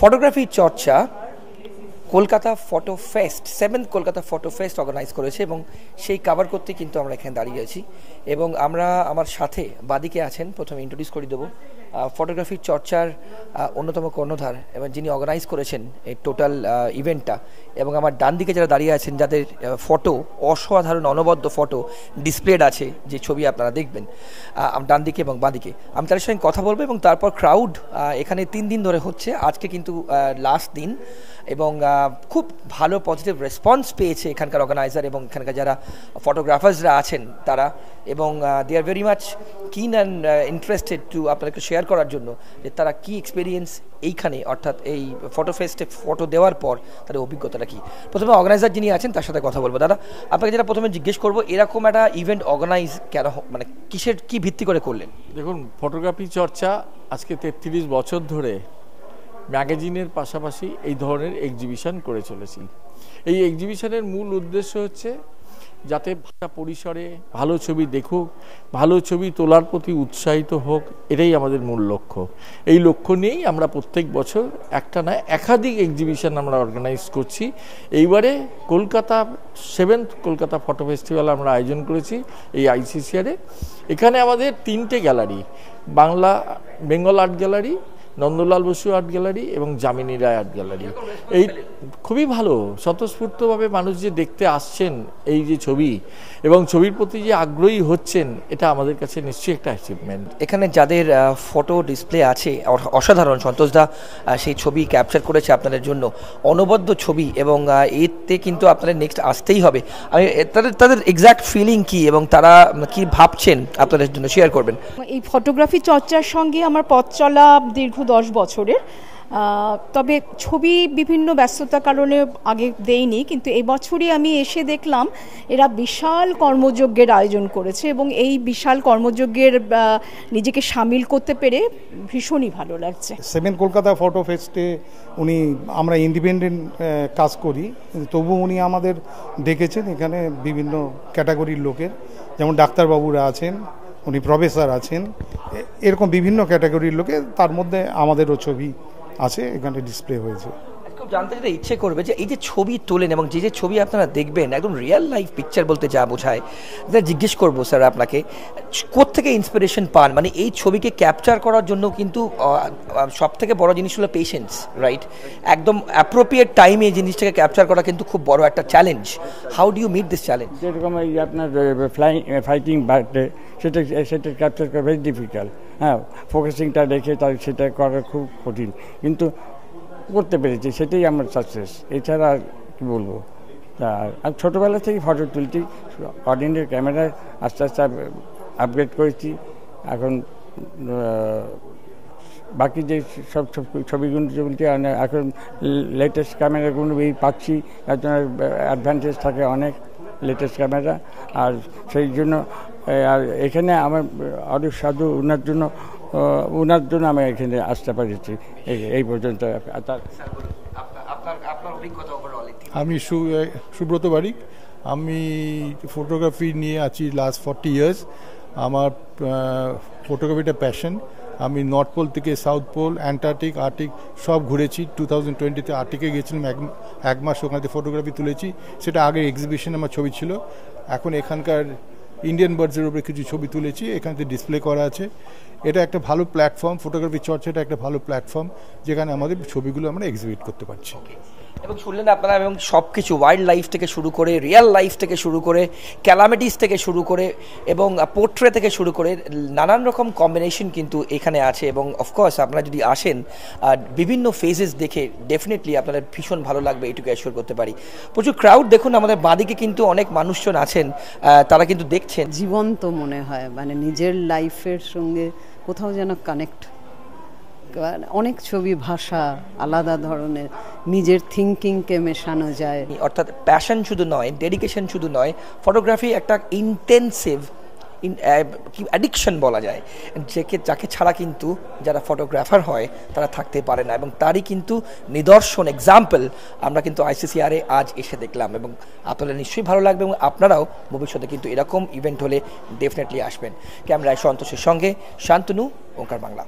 photography চর্চা Kolkata photo fest seventh Kolkata photo fest organise করেছে এবং সেই কাভার করতে কিন্তু আমরা এখানে দাঁড়িয়ে আছি এবং আমরা আমার সাথে বাদিকে আছেন প্রথমে ইন্ট্রোডিউস করে দেবো ফটোগ্রাফির চর্চার অন্যতম কর্ণধার এবং যিনি অর্গানাইজ করেছেন এই টোটাল ইভেন্টটা এবং আমার ডান দিকে যারা দাঁড়িয়ে আছেন যাদের ফটো অসাধারণ অনবদ্য ফটো ডিসপ্লেড আছে যে ছবি আপনারা দেখবেন ডান দিকে এবং বাঁদিকে আমি তাদের সঙ্গে কথা বলবো এবং তারপর ক্রাউড এখানে তিন দিন ধরে হচ্ছে আজকে কিন্তু লাস্ট দিন এবং খুব ভালো পজিটিভ রেসপন্স পেয়েছে এখানকার অর্গানাইজার এবং এখানকার যারা ফটোগ্রাফার্সরা আছেন তারা এবং they are very much keen and interested to আপনাকে শেয়ার করার জন্য যে তারা কি এক্সপিরিয়েন্স এইখানে অর্থাৎ এই ফটো ফেস্টে ফটো দেওয়ার পর তাদের অভিজ্ঞতাটা কী প্রথমে অর্গানাইজার যিনি আছেন তার সাথে কথা বলবো দাদা আপনাকে যেটা প্রথমে জিজ্ঞেস করবো এরকম একটা ইভেন্ট অর্গানাইজ কেন মানে কিসের কি ভিত্তি করে করলেন দেখুন ফটোগ্রাফি চর্চা আজকে তেত্রিশ বছর ধরে ম্যাগাজিনের পাশাপাশি এই ধরনের এক্সিবিশন করে চলেছি এই এক্সিবিশনের মূল উদ্দেশ্য হচ্ছে যাতে ভাষা পরিসরে ভালো ছবি দেখুক ভালো ছবি তোলার প্রতি উৎসাহিত হোক এটাই আমাদের মূল লক্ষ্য এই লক্ষ্য নিয়েই আমরা প্রত্যেক বছর একটা না একাধিক এক্সিবিশন আমরা অর্গানাইজ করছি এইবারে Kolkata seventh Kolkata photo festival আমরা আয়োজন করেছি এই আইসিসিআরে এখানে আমাদের তিনটে gallery Bangla Bengal art gallery Nandalal Basu art gallery এবং জামিনী রায় আর্ট গ্যালারি এই খুবই ভালো স্বতঃস্ফূর্তভাবে মানুষ যে দেখতে আসছেন এই যে ছবি এবং ছবির প্রতি যে আগ্রহী হচ্ছেন এটা আমাদের কাছে নিশ্চয়ই একটা অ্যাচিভমেন্ট এখানে যাদের ফটো ডিসপ্লে আছে অসাধারণ সন্তোষদা সেই ছবি ক্যাপচার করেছে আপনাদের জন্য অনবদ্য ছবি এবং এতে কিন্তু আপনাদের নেক্সট আসতেই হবে আমি তাদের তাদের এক্স্যাক্ট ফিলিং কি এবং তারা কি ভাবছেন আপনাদের জন্য শেয়ার করবেন এই ফটোগ্রাফি চর্চার সঙ্গে আমার পথ চলা দীর্ঘ দশ বছরের তবে ছবি বিভিন্ন ব্যস্ততার কারণে আগে দেইনি কিন্তু এবছরই বছরই আমি এসে দেখলাম এরা বিশাল কর্মযজ্ঞের আয়োজন করেছে এবং এই বিশাল কর্মযজ্ঞের নিজেকে সামিল করতে পেরে ভীষণই ভালো লাগছে সেভেন কলকাতা ফটো ফেস্টে উনি আমরা ইন্ডিপেন্ডেন্ট কাজ করি তবু উনি আমাদের ডেকেছেন এখানে বিভিন্ন ক্যাটাগরির লোকের যেমন ডাক্তারবাবুরা আছেন উনি প্রফেসর আছেন এরকম বিভিন্ন ক্যাটাগরির লোকে তার মধ্যে আমাদেরও ছবি আছে এখানে ডিসপ্লে হয়েছে জানতে যেটা ইচ্ছে করবে যে এই যে ছবি তোলেন এবং যে যে ছবি আপনারা দেখবেন একদম রিয়েল লাইফ পিকচার বলতে যা বোঝায় জিজ্ঞেস করবো স্যার আপনাকে থেকে ইন্সপিরেশন পান মানে এই ছবিকে ক্যাপচার করার জন্য কিন্তু সব থেকে বড় জিনিস হলো পেশেন্স রাইট একদম অ্যাপ্রোপ্রিয়েট টাইমে এই জিনিসটাকে ক্যাপচার করা কিন্তু খুব বড় একটা challenge how do you meet this challenge যেরকম এই আপনার ফ্লাইং ফাইটিং বার্থডে সেটা সেটা ক্যাপচার করা ভেরি ডিফিকাল্ট হ্যাঁ ফোকাসিংটা রেখে তার সেটা করা খুব কঠিন কিন্তু করতে পেরেছি সেটাই আমার সাকসেস এছাড়া আর কী বলবো তা আমি ছোটোবেলা থেকে ফটো তুলছি অর্ডিনারি ক্যামেরায় আস্তে আস্তে আপগ্রেড করেছি এখন বাকি যে সব ছবিগুলো যেগুলি এখন লেটেস্ট ক্যামেরাগুলো এই পাচ্ছি তার জন্য অ্যাডভান্টেজ থাকে অনেক লেটেস্ট ক্যামেরা আর সেই জন্য আর এখানে আমার অরিক সাধু ওনার জন্য ওনার জন্য আমি এখানে আসতে পেরেছি এই পর্যন্ত আমি সুব্রত বাড়ি আমি ফটোগ্রাফি নিয়ে আছি লাস্ট ফর্টি ইয়ার্স আমার ফটোগ্রাফিটা প্যাশন আমি নর্থ পোল থেকে সাউথ পোল অ্যান্টার্কটিক আর্টিক সব ঘুরেছি টু থাউজেন্ড টোয়েন্টিতে আর্টিকে গেছিলাম এক এক মাস ওখানে ফটোগ্রাফি তুলেছি সেটা আগে এক্সিবিশন আমার ছবি ছিল এখন এখানকার ইন্ডিয়ান বার্ডসের উপরে কিছু ছবি তুলেছি এখানে ডিসপ্লে করা আছে এটা একটা ভালো প্ল্যাটফর্ম ফটোগ্রাফি চর্চাটা একটা ভালো প্ল্যাটফর্ম যেখানে আমাদের ছবিগুলো আমরা এক্সিবিট করতে পারছি এবং শুনলেন আপনারা এবং সব কিছু ওয়াইল্ড লাইফ থেকে শুরু করে রিয়েল লাইফ থেকে শুরু করে ক্যালামিটিস থেকে শুরু করে এবং পোট্রে থেকে শুরু করে নানান রকম কম্বিনেশন কিন্তু এখানে আছে এবং অফকোর্স আপনারা যদি আসেন বিভিন্ন ফেজেস দেখে ডেফিনেটলি আপনাদের ভীষণ ভালো লাগবে এটুকু অ্যাসিওর করতে পারি প্রচুর ক্রাউড দেখুন আমাদের বাঁদিকে কিন্তু অনেক মানুষজন আছেন তারা কিন্তু দেখছেন জীবন্ত মনে হয় মানে নিজের লাইফের সঙ্গে কোথাও যেন কানেক্ট অনেক ছবি ভাষা আলাদা ধরনের নিজের থিঙ্কিংকে মেশানো যায় অর্থাৎ প্যাশন শুধু নয় ডেডিকেশন শুধু নয় ফটোগ্রাফি একটা ইন্টেন্সিভ কি অ্যাডিকশন বলা যায় যাকে যাকে ছাড়া কিন্তু যারা ফটোগ্রাফার হয় তারা থাকতে পারে না এবং তারই কিন্তু নিদর্শন এক্সাম্পল আমরা কিন্তু আইসিসিআরে আজ এসে দেখলাম এবং আপনাদের নিশ্চয়ই ভালো লাগবে এবং আপনারাও ভবিষ্যতে কিন্তু এরকম ইভেন্ট হলে ডেফিনেটলি আসবেন ক্যামেরায় সন্তোষের সঙ্গে শান্তনু ওঙ্কার বাংলা